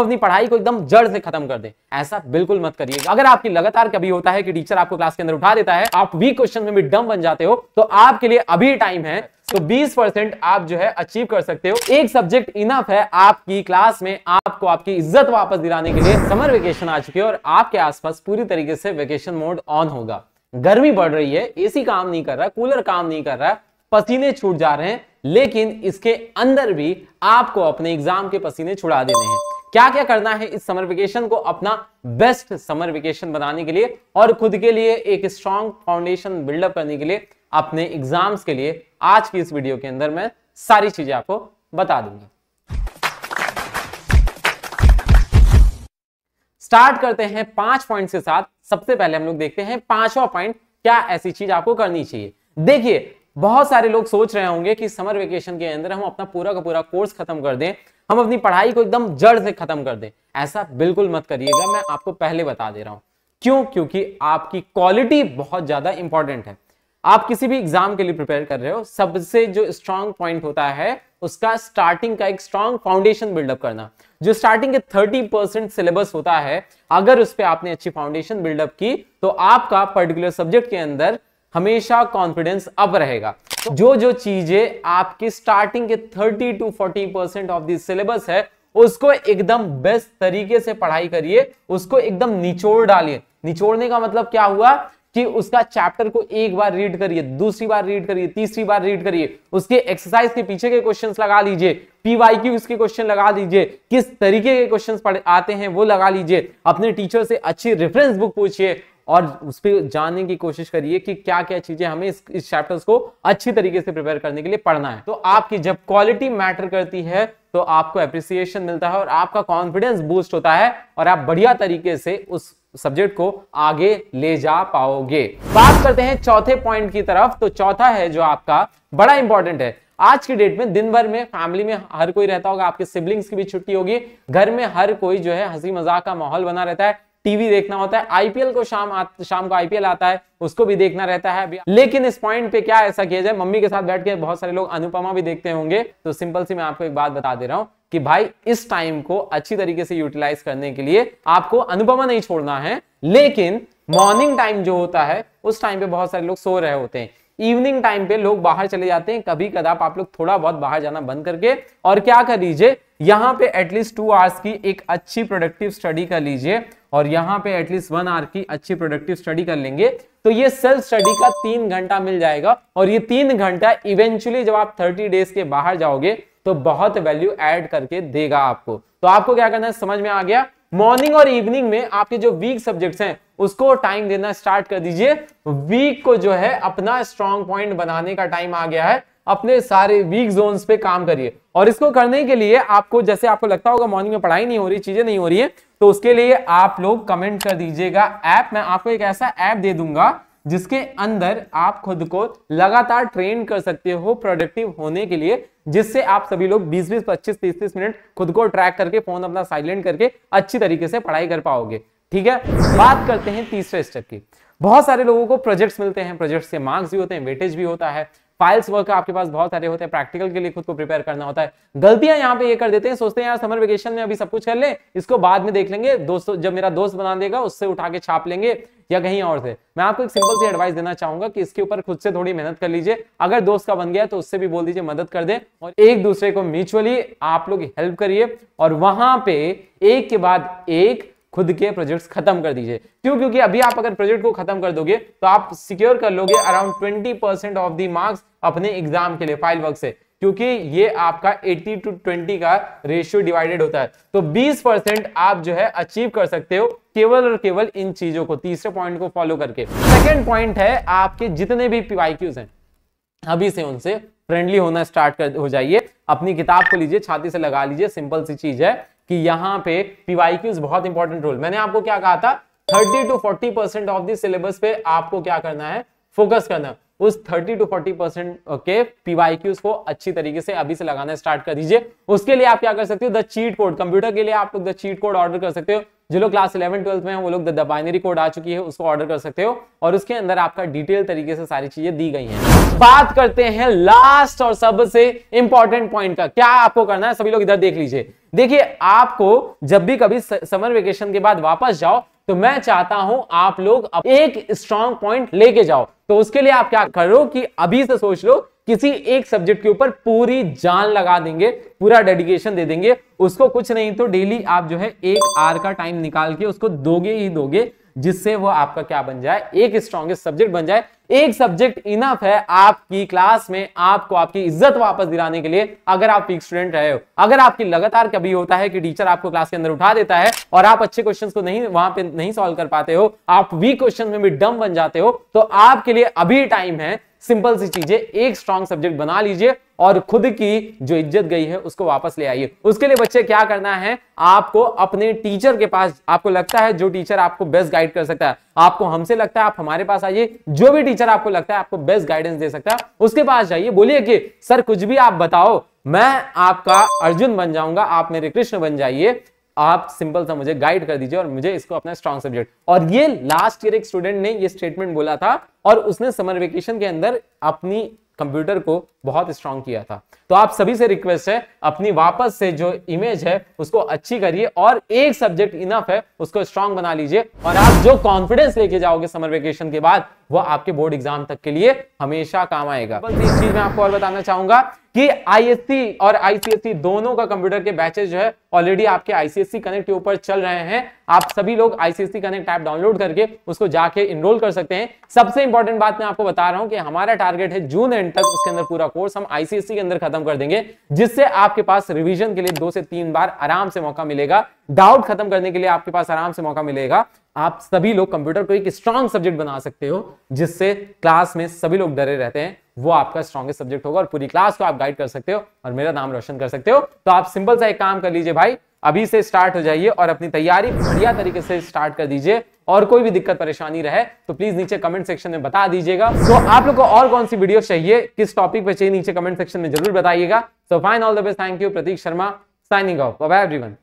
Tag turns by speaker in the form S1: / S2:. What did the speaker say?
S1: हम अपनी पढ़ाई को एकदम जड़ से खत्म कर दे ऐसा बिल्कुल मत करिए अगर आपकी लगातार कभी होता है कि टीचर आपको क्लास के अंदर उठा देता है आप वीक क्वेश्चन में भी डम बन जाते हो तो आपके लिए अभी टाइम है तो 20 परसेंट आप जो है अचीव कर सकते हो एक सब्जेक्ट इनफ है आपकी क्लास में आपको आपकी इज्जत वापस दिलाने के लिए समर वेकेशन आ चुकी है और आपके आसपास पूरी तरीके से वेकेशन मोड ऑन होगा गर्मी बढ़ रही है एसी काम नहीं कर रहा कूलर काम नहीं कर रहा पसीने छूट जा रहे हैं लेकिन इसके अंदर भी आपको अपने एग्जाम के पसीने छुड़ा देने हैं क्या क्या करना है इस समर वेकेशन को अपना बेस्ट समर वेकेशन बनाने के लिए और खुद के लिए एक स्ट्रॉन्ग फाउंडेशन बिल्डअप करने के लिए अपने एग्जाम्स के लिए आज की इस वीडियो के अंदर मैं सारी चीजें आपको बता दूंगा स्टार्ट करते हैं पांच पॉइंट्स के साथ सबसे पहले हम लोग देखते हैं पांचवा पॉइंट क्या ऐसी चीज आपको करनी चाहिए देखिए बहुत सारे लोग सोच रहे होंगे कि समर वेकेशन के अंदर हम अपना पूरा का पूरा कोर्स खत्म कर दें हम अपनी पढ़ाई को एकदम जड़ से खत्म कर दें ऐसा बिल्कुल मत करिएगा मैं आपको पहले बता दे रहा हूं क्यों क्योंकि आपकी क्वालिटी बहुत ज्यादा इंपॉर्टेंट है आप किसी भी एग्जाम के लिए प्रिपेयर कर रहे हो सबसे जो स्ट्रांग पॉइंट होता है उसका स्टार्टिंग का एक स्ट्रांग फाउंडेशन बिल्डअप करना जो स्टार्टिंग के 30 परसेंट सिलेबस होता है अगर उस पर आपने अच्छी फाउंडेशन बिल्डअप की तो आपका पर्टिकुलर सब्जेक्ट के अंदर हमेशा कॉन्फिडेंस अप रहेगा तो जो जो चीजें आपकी स्टार्टिंग के 30 टू 40 परसेंट ऑफ दिलेबस सिलेबस है उसको एकदम बेस्ट तरीके से पढ़ाई करिए उसको एकदम निचोड़ डालिए निचोड़ने का मतलब क्या हुआ कि उसका चैप्टर को एक बार रीड करिए दूसरी बार रीड करिए तीसरी बार रीड करिए उसके एक्सरसाइज के पीछे के क्वेश्चंस लगा लीजिए पीवाईक्यू उसके क्वेश्चन लगा लीजिए किस तरीके के क्वेश्चंस आते हैं वो लगा लीजिए अपने टीचर से अच्छी रेफरेंस बुक पूछिए और उस पर जानने की कोशिश करिए कि क्या क्या चीजें हमें इस, चैप्टर्स को अच्छी तरीके से प्रिपेयर करने के लिए पढ़ना है तो आपकी जब क्वालिटी मैटर करती है तो आपको अप्रिसिएशन मिलता है और आपका कॉन्फिडेंस बूस्ट होता है और आप बढ़िया तरीके से उस सब्जेक्ट को आगे ले जा पाओगे बात करते हैं चौथे पॉइंट की तरफ तो चौथा है जो आपका बड़ा इंपॉर्टेंट है आज की डेट में दिन भर में फैमिली में हर कोई रहता होगा आपके सिबलिंग्स की भी छुट्टी होगी घर में हर कोई जो है हंसी मजाक का माहौल बना रहता है टीवी देखना होता है आईपीएल को शाम आ, शाम को आईपीएल आता है उसको भी देखना रहता है लेकिन इस पॉइंट पे क्या ऐसा किया जाए मम्मी के साथ बैठ के बहुत सारे लोग अनुपमा भी देखते होंगे तो सिंपल सी मैं आपको एक बात बता दे रहा हूं कि भाई इस टाइम को अच्छी तरीके से यूटिलाइज करने के लिए आपको अनुपमा नहीं छोड़ना है लेकिन मॉर्निंग टाइम जो होता है उस टाइम पे बहुत सारे लोग सो रहे होते हैं इवनिंग टाइम पे लोग बाहर चले जाते हैं कभी कदाप आप लोग थोड़ा बहुत बाहर जाना बंद करके और क्या कर लीजिए यहाँ पे एटलीस्ट टू आवर्स की एक अच्छी प्रोडक्टिव स्टडी कर लीजिए और यहाँ पे एटलीस्ट वन आवर की अच्छी प्रोडक्टिव स्टडी कर लेंगे तो ये सेल्फ स्टडी का तीन घंटा मिल जाएगा और ये तीन घंटा इवेंचुअली जब आप थर्टी डेज के बाहर जाओगे तो बहुत वैल्यू ऐड करके देगा आपको तो आपको क्या करना है समझ में आ गया मॉर्निंग और इवनिंग में आपके जो वीक सब्जेक्ट्स हैं उसको टाइम देना स्टार्ट कर दीजिए वीक को जो है अपना स्ट्रॉन्ग पॉइंट बनाने का टाइम आ गया है अपने सारे वीक जोन्स पे काम करिए और इसको करने के लिए आपको जैसे आपको लगता होगा मॉर्निंग में पढ़ाई नहीं हो रही चीजें नहीं हो रही है तो उसके लिए आप लोग कमेंट कर दीजिएगा ऐप मैं आपको एक ऐसा ऐप दे दूंगा जिसके अंदर आप खुद को लगातार ट्रेन कर सकते हो प्रोडक्टिव होने के लिए जिससे आप सभी लोग 20 20 25 30 30 मिनट खुद को ट्रैक करके फोन अपना साइलेंट करके अच्छी तरीके से पढ़ाई कर पाओगे ठीक है बात करते हैं तीसरे स्टेप की बहुत सारे लोगों को प्रोजेक्ट्स मिलते हैं प्रोजेक्ट्स के मार्क्स भी होते हैं वेटेज भी होता है फाइल्स वर्क आपके पास बहुत सारे होते हैं प्रैक्टिकल के लिए खुद को प्रिपेयर करना होता है गलतियां यहाँ पे ये कर देते हैं सोचते हैं यार समर वेकेशन में अभी सब कुछ कर ले इसको बाद में देख लेंगे दोस्तों जब मेरा दोस्त बना देगा उससे उठा के छाप लेंगे या कहीं और से मैं आपको एक सिंपल सी एडवाइस देना चाहूंगा कि इसके ऊपर खुद से थोड़ी मेहनत कर लीजिए अगर दोस्त का बन गया तो उससे भी बोल दीजिए मदद कर दे और एक दूसरे को म्यूचुअली आप लोग हेल्प करिए और वहां पे एक के बाद एक खुद के प्रोजेक्ट्स खत्म कर दीजिए क्यों क्योंकि अभी आप अगर प्रोजेक्ट को खत्म कर दोगे तो आप सिक्योर कर लोगे around twenty percent of the marks अपने एग्जाम के लिए फाइल वर्क से क्योंकि ये आपका 80 टू 20 का रेशियो डिवाइडेड होता है तो 20 परसेंट आप जो है अचीव कर सकते हो केवल और केवल इन चीजों को तीसरे पॉइंट को फॉलो करके सेकेंड पॉइंट है आपके जितने भी पीवाईक्यूज हैं अभी से उनसे फ्रेंडली होना स्टार्ट कर हो जाइए अपनी किताब को लीजिए छाती से लगा लीजिए सिंपल सी चीज है कि यहां पे पीवाईक्यूज बहुत इंपॉर्टेंट रोल मैंने आपको क्या कहा था 30 to 40 percent of the syllabus पे आपको क्या करना है फोकस करना है उस 30 टू 40 परसेंट के पीवाईक्यूज को अच्छी तरीके से अभी से लगाना स्टार्ट कर दीजिए उसके लिए आप क्या कर सकते हो द चीट कोड कंप्यूटर के लिए आप लोग द चीट कोड ऑर्डर कर सकते हो जो लोग क्लास इलेवन ट्वेल्थ में हैं वो लोग द बाइनरी कोड आ चुकी है उसको ऑर्डर कर सकते हो और उसके अंदर आपका डिटेल तरीके से सारी चीजें दी गई हैं बात करते हैं लास्ट और सबसे इंपॉर्टेंट पॉइंट का क्या आपको करना है सभी लोग इधर देख लीजिए देखिए आपको जब भी कभी समर वेकेशन के बाद वापस जाओ तो मैं चाहता हूं आप लोग एक स्ट्रॉन्ग पॉइंट लेके जाओ तो उसके लिए आप क्या करो कि अभी से सोच लो किसी एक सब्जेक्ट के ऊपर पूरी जान लगा देंगे पूरा डेडिकेशन दे देंगे उसको कुछ नहीं तो डेली आप जो है एक आर का टाइम निकाल के उसको दोगे ही दोगे जिससे वो आपका क्या बन जाए एक स्ट्रॉन्गेस्ट सब्जेक्ट बन जाए एक सब्जेक्ट इनफ है आपकी क्लास में आपको आपकी इज्जत वापस दिलाने के लिए अगर आप एक स्टूडेंट रहे हो अगर आपकी लगातार कभी होता है कि टीचर आपको क्लास के अंदर उठा देता है और आप अच्छे क्वेश्चंस को नहीं वहां पे नहीं सॉल्व कर पाते हो आप वीक क्वेश्चन में भी डम बन जाते हो तो आपके लिए अभी टाइम है सिंपल सी चीजें एक स्ट्रॉन्ग सब्जेक्ट बना लीजिए और खुद की जो इज्जत गई है उसको वापस ले आइए उसके लिए बच्चे क्या करना है आपको अपने टीचर के पास आपको लगता है जो टीचर आपको बेस्ट गाइड कर सकता है आपको हमसे लगता है आप हमारे पास आइए जो भी टीचर आपको लगता है आपको बेस्ट गाइडेंस दे सकता है उसके पास जाइए बोलिए कि सर कुछ भी आप बताओ मैं आपका अर्जुन बन जाऊंगा आप मेरे कृष्ण बन जाइए आप सिंपल सा मुझे गाइड कर दीजिए और मुझे इसको अपना स्ट्रॉन्ग सब्जेक्ट और ये लास्ट ईयर एक स्टूडेंट ने ये स्टेटमेंट बोला था और उसने समर वेकेशन के अंदर अपनी कंप्यूटर को बहुत स्ट्रांग किया था तो आप सभी से रिक्वेस्ट है अपनी वापस से जो इमेज है उसको अच्छी करिए और एक सब्जेक्ट इनफ है उसको स्ट्रांग बना लीजिए और आप जो कॉन्फिडेंस लेके जाओगे समर वेकेशन के बाद वो आपके बोर्ड एग्जाम तक के लिए हमेशा काम आएगा बस तो इस चीज में आपको और बताना चाहूंगा कि आईएससी और आईसीएससी दोनों का कंप्यूटर के बैचेज जो है ऑलरेडी आपके आईसीएससी कनेक्ट के ऊपर चल रहे हैं आप सभी लोग आईसीएससी कनेक्ट ऐप डाउनलोड करके उसको जाके इनरोल कर सकते हैं सबसे इंपॉर्टेंट बात मैं आपको बता रहा हूं कि हमारा टारगेट है जून एंड तक उसके अंदर पूरा का कोर्स हम आईसीएससी के अंदर खत्म कर देंगे जिससे आपके पास रिवीजन के लिए दो से तीन बार आराम से मौका मिलेगा डाउट खत्म करने के लिए आपके पास आराम से मौका मिलेगा आप सभी लोग कंप्यूटर को एक स्ट्रांग सब्जेक्ट बना सकते हो जिससे क्लास में सभी लोग डरे रहते हैं वो आपका स्ट्रॉन्गेस्ट सब्जेक्ट होगा और पूरी क्लास को आप गाइड कर सकते हो और मेरा नाम रोशन कर सकते हो तो आप सिंपल सा एक काम कर लीजिए भाई अभी से स्टार्ट हो जाइए और अपनी तैयारी बढ़िया तरीके से स्टार्ट कर दीजिए और कोई भी दिक्कत परेशानी रहे तो प्लीज नीचे कमेंट सेक्शन में बता दीजिएगा तो आप लोग को और कौन सी वीडियो चाहिए किस टॉपिक पे चाहिए नीचे कमेंट सेक्शन में जरूर बताइएगा so fine all the best thank you Prateek Sharma signing off everyone